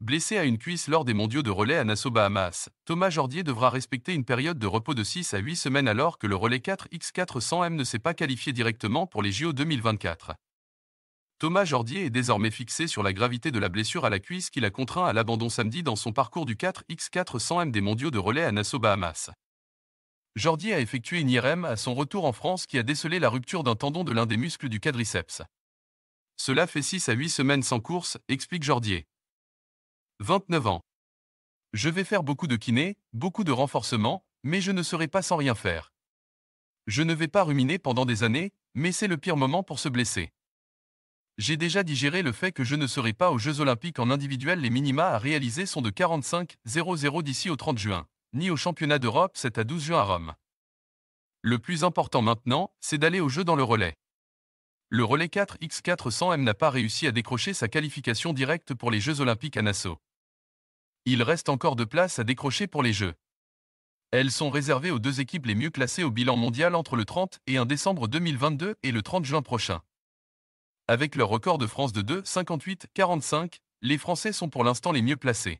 Blessé à une cuisse lors des mondiaux de relais à Nassau Bahamas, Thomas Jordier devra respecter une période de repos de 6 à 8 semaines alors que le relais 4x400M ne s'est pas qualifié directement pour les JO 2024. Thomas Jordier est désormais fixé sur la gravité de la blessure à la cuisse qui l'a contraint à l'abandon samedi dans son parcours du 4x400M des mondiaux de relais à Nassau Bahamas. Jordier a effectué une IRM à son retour en France qui a décelé la rupture d'un tendon de l'un des muscles du quadriceps. Cela fait 6 à 8 semaines sans course, explique Jordier. 29 ans. Je vais faire beaucoup de kiné, beaucoup de renforcement, mais je ne serai pas sans rien faire. Je ne vais pas ruminer pendant des années, mais c'est le pire moment pour se blesser. J'ai déjà digéré le fait que je ne serai pas aux Jeux Olympiques en individuel. Les minima à réaliser sont de 45 d'ici au 30 juin, ni au Championnat d'Europe 7 à 12 juin à Rome. Le plus important maintenant, c'est d'aller aux Jeux dans le relais le relais 4 X400M n'a pas réussi à décrocher sa qualification directe pour les Jeux Olympiques à Nassau. Il reste encore de places à décrocher pour les Jeux. Elles sont réservées aux deux équipes les mieux classées au bilan mondial entre le 30 et 1 décembre 2022 et le 30 juin prochain. Avec leur record de France de 2,58-45, les Français sont pour l'instant les mieux placés.